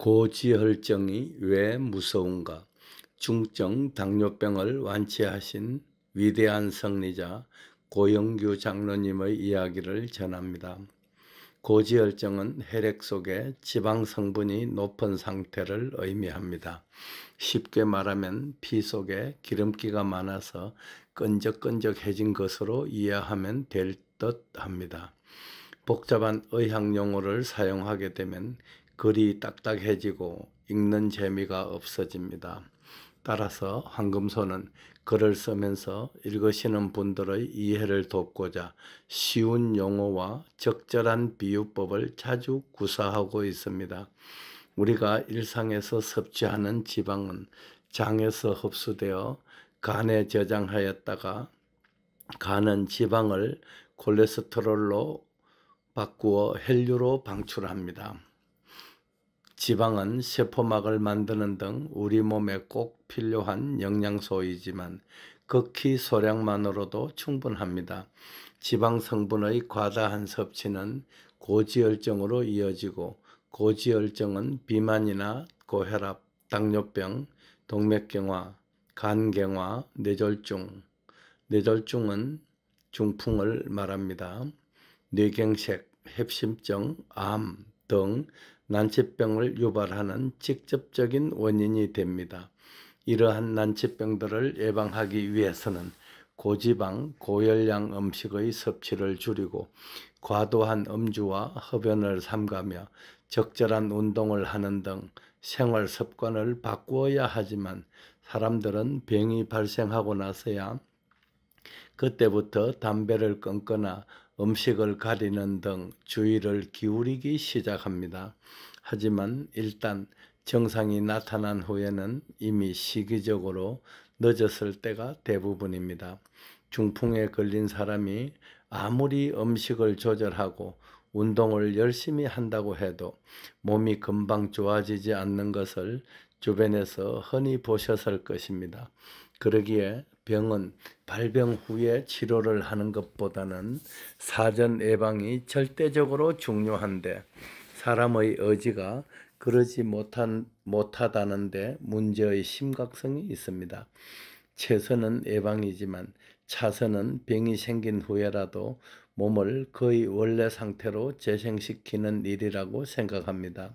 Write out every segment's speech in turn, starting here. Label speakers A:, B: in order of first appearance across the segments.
A: 고지혈증이 왜 무서운가? 중증 당뇨병을 완치하신 위대한 성리자 고영규 장로님의 이야기를 전합니다. 고지혈증은 혈액 속에 지방 성분이 높은 상태를 의미합니다. 쉽게 말하면 피 속에 기름기가 많아서 끈적끈적해진 것으로 이해하면 될 듯 합니다. 복잡한 의학 용어를 사용하게 되면 글이 딱딱해지고 읽는 재미가 없어집니다. 따라서 황금소는 글을 쓰면서 읽으시는 분들의 이해를 돕고자 쉬운 용어와 적절한 비유법을 자주 구사하고 있습니다. 우리가 일상에서 섭취하는 지방은 장에서 흡수되어 간에 저장하였다가 간은 지방을 콜레스테롤로 바꾸어 혈류로 방출합니다. 지방은 세포막을 만드는 등 우리 몸에 꼭 필요한 영양소이지만 극히 소량만으로도 충분합니다. 지방 성분의 과다한 섭취는 고지혈증으로 이어지고 고지혈증은 비만이나 고혈압, 당뇨병, 동맥경화, 간경화, 뇌졸중, 뇌졸중은 중풍을 말합니다. 뇌경색, 협심증, 암등 난치병을 유발하는 직접적인 원인이 됩니다. 이러한 난치병들을 예방하기 위해서는 고지방, 고열량 음식의 섭취를 줄이고 과도한 음주와 흡연을 삼가며 적절한 운동을 하는 등 생활 습관을 바꾸어야 하지만 사람들은 병이 발생하고 나서야 그때부터 담배를 끊거나 음식을 가리는 등 주의를 기울이기 시작합니다. 하지만 일단 정상이 나타난 후에는 이미 시기적으로 늦었을 때가 대부분입니다. 중풍에 걸린 사람이 아무리 음식을 조절하고 운동을 열심히 한다고 해도 몸이 금방 좋아지지 않는 것을 주변에서 흔히 보셨을 것입니다. 그러기에 병은 발병 후에 치료를 하는 것보다는 사전 예방이 절대적으로 중요한데 사람의 의지가 그러지 못한, 못하다는데 문제의 심각성이 있습니다. 최선은 예방이지만 차선은 병이 생긴 후에라도 몸을 거의 원래 상태로 재생시키는 일이라고 생각합니다.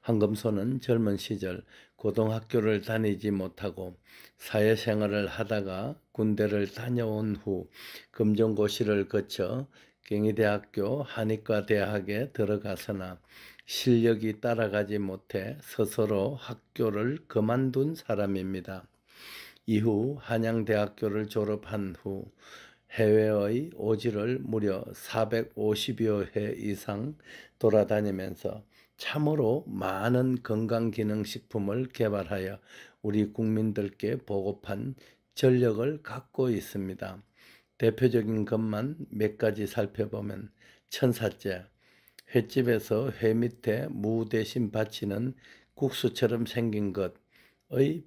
A: 한금손은 젊은 시절 고등학교를 다니지 못하고 사회생활을 하다가 군대를 다녀온 후 금전고시를 거쳐 경희대학교 한의과대학에 들어가서나 실력이 따라가지 못해 스스로 학교를 그만둔 사람입니다. 이후 한양대학교를 졸업한 후 해외의 오지를 무려 450여 회 이상 돌아다니면서 참으로 많은 건강기능식품을 개발하여 우리 국민들께 보급한 전력을 갖고 있습니다. 대표적인 것만 몇 가지 살펴보면 천사째, 횟집에서 회 밑에 무 대신 바치는 국수처럼 생긴 것의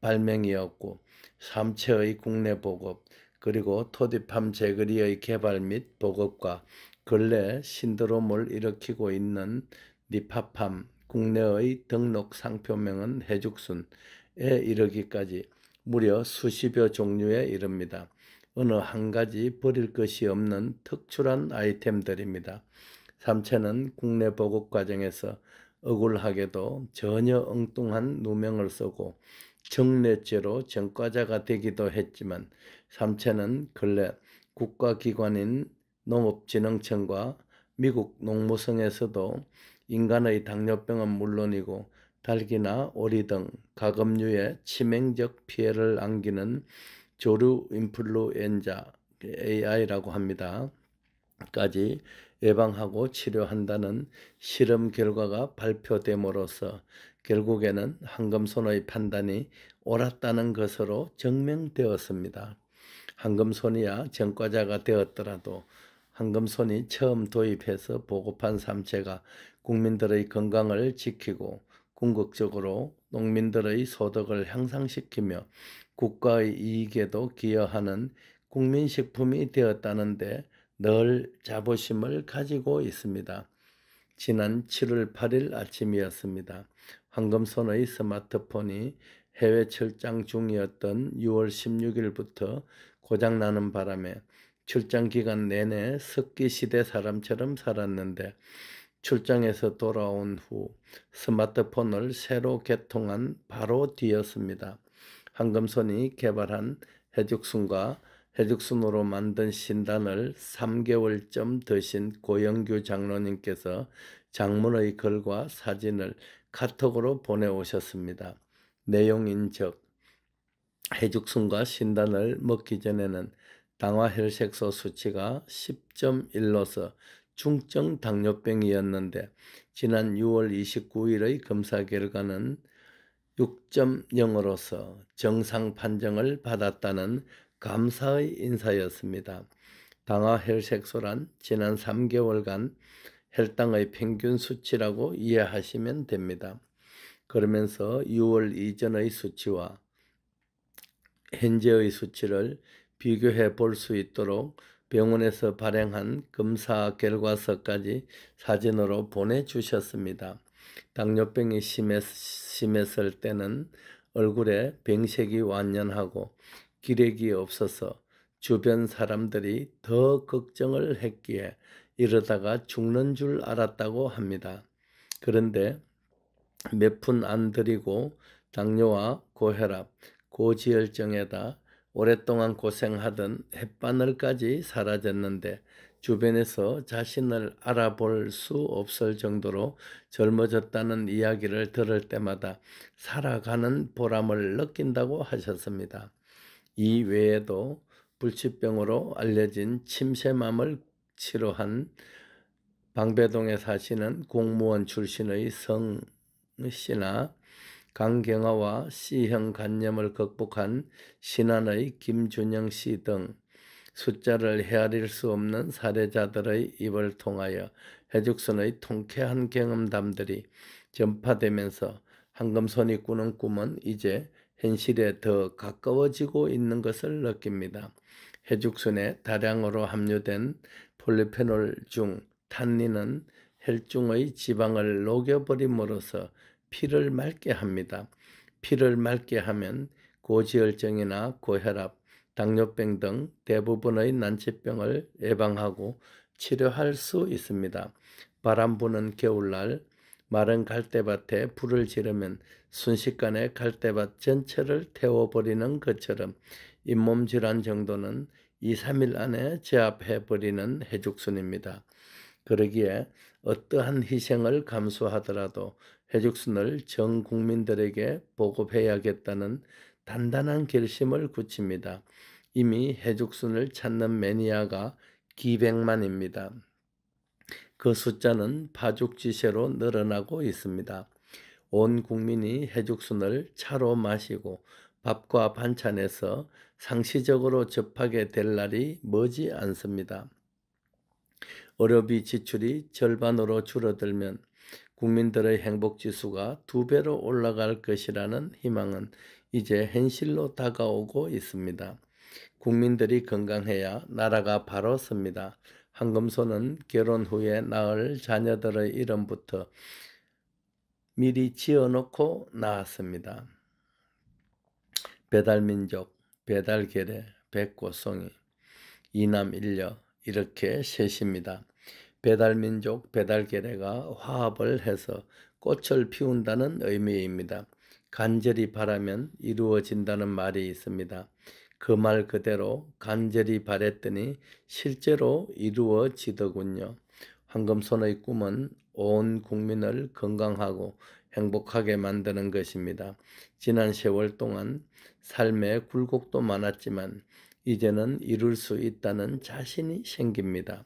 A: 발명이었고 삼체의 국내 보급, 그리고 토디팜 제그리의 개발 및 보급과 근래 신드롬을 일으키고 있는 니파팜 국내의 등록 상표명은 해죽순에 이르기까지 무려 수십여 종류에 이릅니다. 어느 한 가지 버릴 것이 없는 특출한 아이템들입니다. 삼체는 국내 보급 과정에서 억울하게도 전혀 엉뚱한 누명을 쓰고 정례죄로 전과자가 되기도 했지만 삼체는 근래 국가기관인 농업진흥청과 미국 농무성에서도 인간의 당뇨병은 물론이고 달기나 오리 등 가금류에 치명적 피해를 안기는 조류 인플루엔자 AI라고 합니다. 까지 예방하고 치료한다는 실험 결과가 발표됨으로써 결국에는 황금손의 판단이 옳았다는 것으로 증명되었습니다. 한금손이야 전과자가 되었더라도 한금손이 처음 도입해서 보급한 삼체가 국민들의 건강을 지키고 궁극적으로 농민들의 소득을 향상시키며 국가의 이익에도 기여하는 국민식품이 되었다는데 늘 자부심을 가지고 있습니다. 지난 7월 8일 아침이었습니다. 황금손의 스마트폰이 해외 출장 중이었던 6월 16일부터 고장나는 바람에 출장 기간 내내 석기 시대 사람처럼 살았는데 출장에서 돌아온 후 스마트폰을 새로 개통한 바로 뒤였습니다. 황금손이 개발한 해죽순과 해죽순으로 만든 신단을 3개월쯤 드신 고영규 장로님께서 장문의 글과 사진을 카톡으로 보내오셨습니다. 내용인 즉 해죽순과 신단을 먹기 전에는 당화혈색소 수치가 10.1로서 중증 당뇨병이었는데 지난 6월 29일의 검사 결과는 6.0으로서 정상 판정을 받았다는 감사의 인사였습니다. 당화혈색소란 지난 3개월간 혈당의 평균 수치라고 이해하시면 됩니다. 그러면서 6월 이전의 수치와 현재의 수치를 비교해 볼 수 있도록 병원에서 발행한 검사 결과서까지 사진으로 보내주셨습니다. 당뇨병이 심했, 심했을 때는 얼굴에 병색이 완연하고 기력이 없어서 주변 사람들이 더 걱정을 했기에 이러다가 죽는 줄 알았다고 합니다. 그런데 몇 푼 안드리고 당뇨와 고혈압, 고지혈증에다 오랫동안 고생하던 햇바늘까지 사라졌는데 주변에서 자신을 알아볼 수 없을 정도로 젊어졌다는 이야기를 들을 때마다 살아가는 보람을 느낀다고 하셨습니다. 이 외에도 불치병으로 알려진 침샘암을 치러한 방배동에 사시는 공무원 출신의 성 씨나 강경화와 C형 간염을 극복한 신안의 김준영 씨 등 숫자를 헤아릴 수 없는 사례자들의 입을 통하여 해죽순의 통쾌한 경험담들이 전파되면서 황금손이 꾸는 꿈은 이제 현실에 더 가까워지고 있는 것을 느낍니다. 해죽순의 다량으로 함유된 폴리페놀 중 탄닌은 혈중의 지방을 녹여버림으로써 피를 맑게 합니다. 피를 맑게 하면 고지혈증이나 고혈압, 당뇨병 등 대부분의 난치병을 예방하고 치료할 수 있습니다. 바람 부는 겨울날 마른 갈대밭에 불을 지르면 순식간에 갈대밭 전체를 태워버리는 것처럼 잇몸 질환 정도는 2, 3일 안에 제압해버리는 해죽순입니다. 그러기에 어떠한 희생을 감수하더라도 해죽순을 전 국민들에게 보급해야겠다는 단단한 결심을 굳힙니다. 이미 해죽순을 찾는 매니아가 기백만입니다. 그 숫자는 파죽지세로 늘어나고 있습니다. 온 국민이 해죽순을 차로 마시고 밥과 반찬에서 상시적으로 접하게 될 날이 머지 않습니다. 의료비 지출이 절반으로 줄어들면 국민들의 행복 지수가 두 배로 올라갈 것이라는 희망은 이제 현실로 다가오고 있습니다. 국민들이 건강해야 나라가 바로 섭니다. 한금소는 결혼 후에 낳을 자녀들의 이름부터 미리 지어놓고 낳았습니다. 배달민족, 배달계래, 백고송이, 이남일녀 이렇게 셋입니다. 배달민족, 배달계래가 화합을 해서 꽃을 피운다는 의미입니다. 간절히 바라면 이루어진다는 말이 있습니다. 그 말 그대로 간절히 바랬더니 실제로 이루어지더군요. 황금손의 꿈은 온 국민을 건강하고 행복하게 만드는 것입니다. 지난 세월 동안 삶의 굴곡도 많았지만 이제는 이룰 수 있다는 자신이 생깁니다.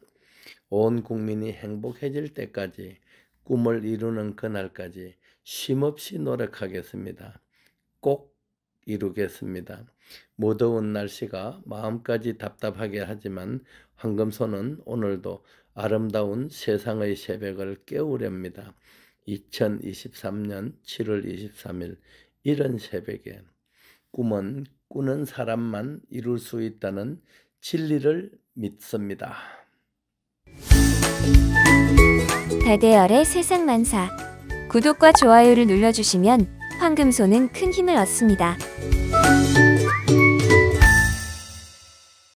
A: 온 국민이 행복해질 때까지 꿈을 이루는 그날까지 쉼없이 노력하겠습니다. 꼭 이루겠습니다. 무더운 날씨가 마음까지 답답하게 하지만 황금손은 오늘도 아름다운 세상의 새벽을 깨우렵니다. 2023년 7월 23일 이른 새벽에 꿈은 꾸는 사람만 이룰 수 있다는 진리를 믿습니다. 배대열의 세상 만사 구독과 좋아요를 눌러주시면 황금소는 큰 힘을 얻습니다.